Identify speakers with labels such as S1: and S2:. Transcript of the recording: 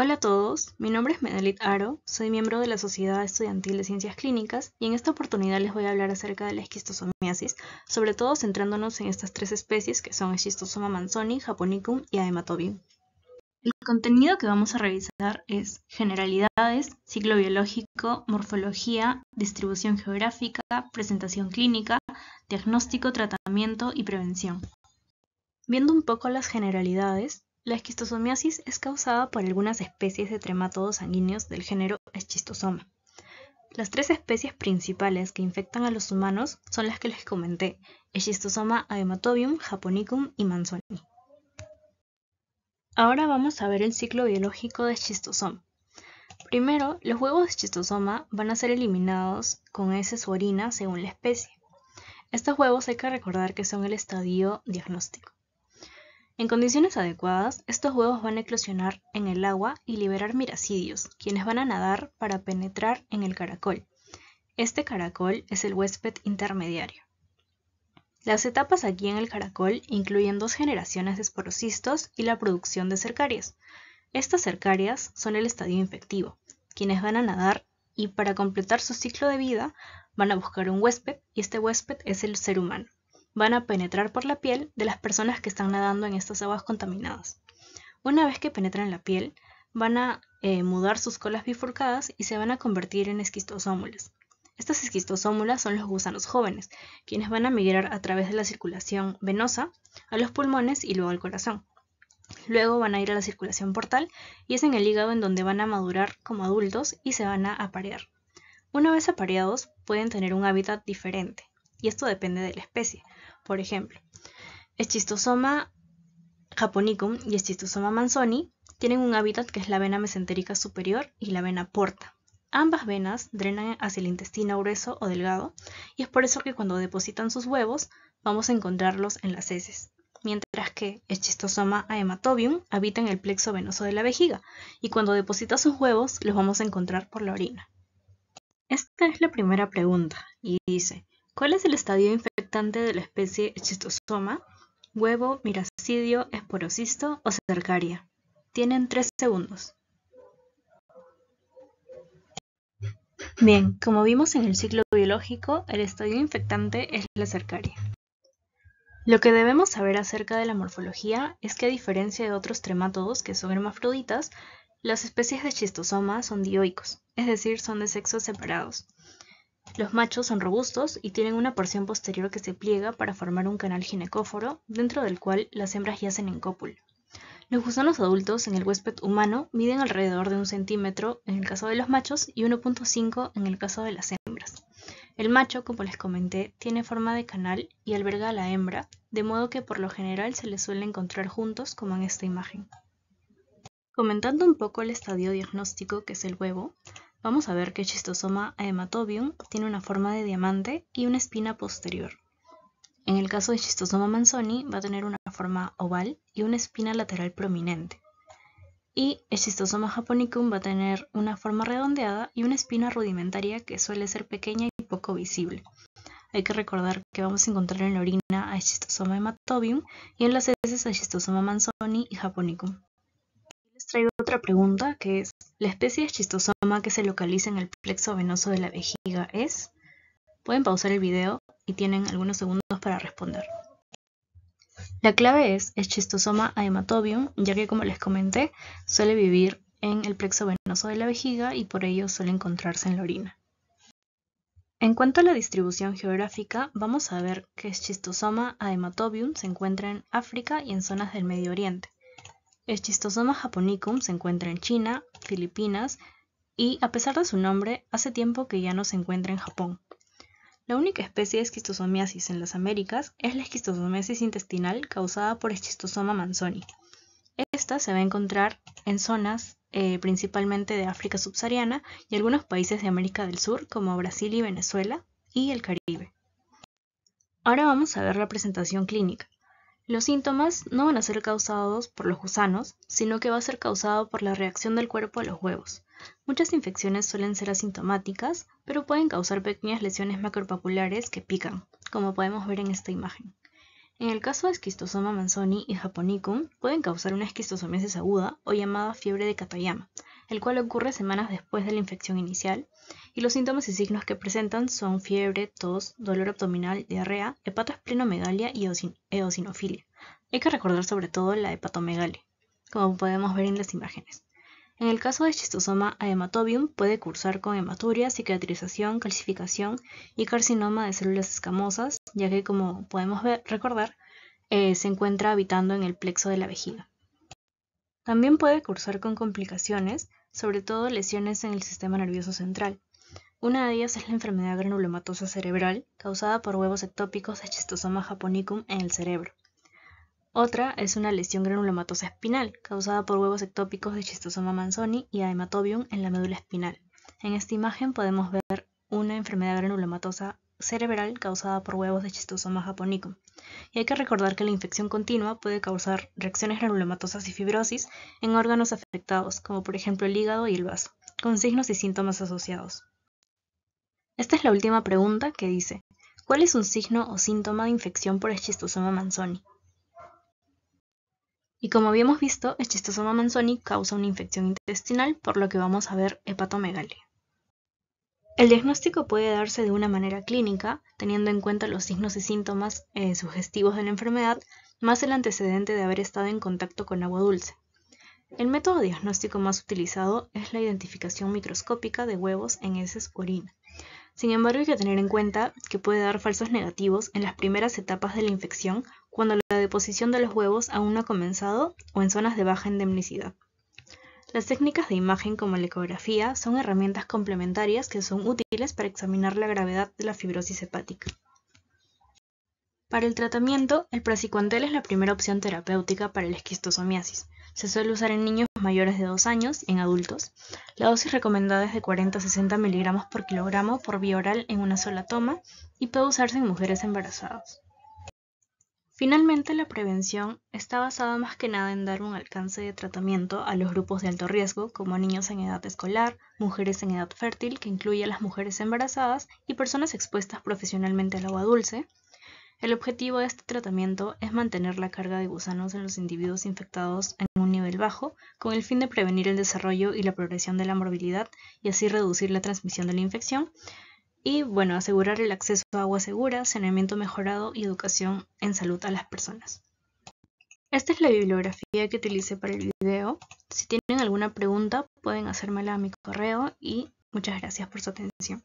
S1: Hola a todos, mi nombre es Medalit Aro, soy miembro de la Sociedad Estudiantil de Ciencias Clínicas y en esta oportunidad les voy a hablar acerca de la esquistosomiasis, sobre todo centrándonos en estas tres especies que son Schistosoma manzoni, Japonicum y Aematobium. El contenido que vamos a revisar es generalidades, ciclo biológico, morfología, distribución geográfica, presentación clínica, diagnóstico, tratamiento y prevención. Viendo un poco las generalidades, la esquistosomiasis es causada por algunas especies de trematodos sanguíneos del género Schistosoma. Las tres especies principales que infectan a los humanos son las que les comenté: Schistosoma adematobium, japonicum y mansoni. Ahora vamos a ver el ciclo biológico de Schistosoma. Primero, los huevos de Schistosoma van a ser eliminados con heces o orina según la especie. Estos huevos hay que recordar que son el estadio diagnóstico. En condiciones adecuadas, estos huevos van a eclosionar en el agua y liberar miracidios, quienes van a nadar para penetrar en el caracol. Este caracol es el huésped intermediario. Las etapas aquí en el caracol incluyen dos generaciones de esporocistos y la producción de cercarias. Estas cercarias son el estadio infectivo, quienes van a nadar y para completar su ciclo de vida van a buscar un huésped y este huésped es el ser humano van a penetrar por la piel de las personas que están nadando en estas aguas contaminadas. Una vez que penetran la piel, van a eh, mudar sus colas bifurcadas y se van a convertir en esquistosómulas. Estas esquistosómulas son los gusanos jóvenes, quienes van a migrar a través de la circulación venosa a los pulmones y luego al corazón. Luego van a ir a la circulación portal y es en el hígado en donde van a madurar como adultos y se van a aparear. Una vez apareados, pueden tener un hábitat diferente y esto depende de la especie. Por ejemplo, Schistosoma japonicum y Chistosoma manzoni tienen un hábitat que es la vena mesentérica superior y la vena porta. Ambas venas drenan hacia el intestino grueso o delgado y es por eso que cuando depositan sus huevos vamos a encontrarlos en las heces, mientras que Chistosoma aematobium habita en el plexo venoso de la vejiga y cuando deposita sus huevos los vamos a encontrar por la orina. Esta es la primera pregunta y dice, ¿Cuál es el estadio infectante de la especie chistosoma, Huevo, miracidio, esporocisto o cercaria. Tienen tres segundos. Bien, como vimos en el ciclo biológico, el estadio infectante es la cercaria. Lo que debemos saber acerca de la morfología es que a diferencia de otros tremátodos que son hermafroditas, las especies de chistosoma son dioicos, es decir, son de sexos separados. Los machos son robustos y tienen una porción posterior que se pliega para formar un canal ginecóforo, dentro del cual las hembras yacen en cópula. Los gusanos adultos en el huésped humano miden alrededor de un centímetro en el caso de los machos y 1.5 en el caso de las hembras. El macho, como les comenté, tiene forma de canal y alberga a la hembra, de modo que por lo general se les suele encontrar juntos como en esta imagen. Comentando un poco el estadio diagnóstico que es el huevo, Vamos a ver que chistosoma hematobium tiene una forma de diamante y una espina posterior. En el caso de chistosoma manzoni va a tener una forma oval y una espina lateral prominente. Y el chistosoma japonicum va a tener una forma redondeada y una espina rudimentaria que suele ser pequeña y poco visible. Hay que recordar que vamos a encontrar en la orina a chistosoma hematobium y en las heces a chistosoma manzoni y japonicum traigo otra pregunta que es, ¿la especie de schistosoma que se localiza en el plexo venoso de la vejiga es? Pueden pausar el video y tienen algunos segundos para responder. La clave es schistosoma aematobium, ya que como les comenté, suele vivir en el plexo venoso de la vejiga y por ello suele encontrarse en la orina. En cuanto a la distribución geográfica, vamos a ver que schistosoma haematobium se encuentra en África y en zonas del Medio Oriente. Schistosoma japonicum se encuentra en China, Filipinas y, a pesar de su nombre, hace tiempo que ya no se encuentra en Japón. La única especie de esquistosomiasis en las Américas es la esquistosomiasis intestinal causada por Schistosoma manzoni. Esta se va a encontrar en zonas eh, principalmente de África subsahariana y algunos países de América del Sur como Brasil y Venezuela y el Caribe. Ahora vamos a ver la presentación clínica. Los síntomas no van a ser causados por los gusanos, sino que va a ser causado por la reacción del cuerpo a los huevos. Muchas infecciones suelen ser asintomáticas, pero pueden causar pequeñas lesiones macropapulares que pican, como podemos ver en esta imagen. En el caso de esquistosoma manzoni y japonicum, pueden causar una esquistosomiasis aguda o llamada fiebre de Katayama, el cual ocurre semanas después de la infección inicial, y los síntomas y signos que presentan son fiebre, tos, dolor abdominal, diarrea, hepatosplenomegalia y eosinofilia. Hay que recordar sobre todo la hepatomegalia, como podemos ver en las imágenes. En el caso de Chistosoma a puede cursar con hematuria, cicatrización, calcificación y carcinoma de células escamosas, ya que como podemos recordar, eh, se encuentra habitando en el plexo de la vejiga. También puede cursar con complicaciones sobre todo lesiones en el sistema nervioso central. Una de ellas es la enfermedad granulomatosa cerebral, causada por huevos ectópicos de chistosoma japonicum en el cerebro. Otra es una lesión granulomatosa espinal, causada por huevos ectópicos de chistosoma manzoni y Haematobium en la médula espinal. En esta imagen podemos ver una enfermedad granulomatosa cerebral causada por huevos de chistosoma japonicum. Y hay que recordar que la infección continua puede causar reacciones granulomatosas y fibrosis en órganos afectados, como por ejemplo el hígado y el vaso, con signos y síntomas asociados. Esta es la última pregunta que dice, ¿cuál es un signo o síntoma de infección por el chistosoma manzoni? Y como habíamos visto, el chistosoma manzoni causa una infección intestinal, por lo que vamos a ver hepatomegalia. El diagnóstico puede darse de una manera clínica, teniendo en cuenta los signos y síntomas eh, sugestivos de la enfermedad, más el antecedente de haber estado en contacto con agua dulce. El método diagnóstico más utilizado es la identificación microscópica de huevos en heces orina. Sin embargo, hay que tener en cuenta que puede dar falsos negativos en las primeras etapas de la infección cuando la deposición de los huevos aún no ha comenzado o en zonas de baja endemicidad. Las técnicas de imagen como la ecografía son herramientas complementarias que son útiles para examinar la gravedad de la fibrosis hepática. Para el tratamiento, el praziquantel es la primera opción terapéutica para la esquistosomiasis. Se suele usar en niños mayores de 2 años y en adultos. La dosis recomendada es de 40 a 60 miligramos por kilogramo por vía oral en una sola toma y puede usarse en mujeres embarazadas. Finalmente, la prevención está basada más que nada en dar un alcance de tratamiento a los grupos de alto riesgo, como niños en edad escolar, mujeres en edad fértil, que incluye a las mujeres embarazadas y personas expuestas profesionalmente al agua dulce. El objetivo de este tratamiento es mantener la carga de gusanos en los individuos infectados en un nivel bajo, con el fin de prevenir el desarrollo y la progresión de la morbilidad y así reducir la transmisión de la infección, y bueno, asegurar el acceso a agua segura, saneamiento mejorado y educación en salud a las personas. Esta es la bibliografía que utilicé para el video. Si tienen alguna pregunta pueden hacérmela a mi correo y muchas gracias por su atención.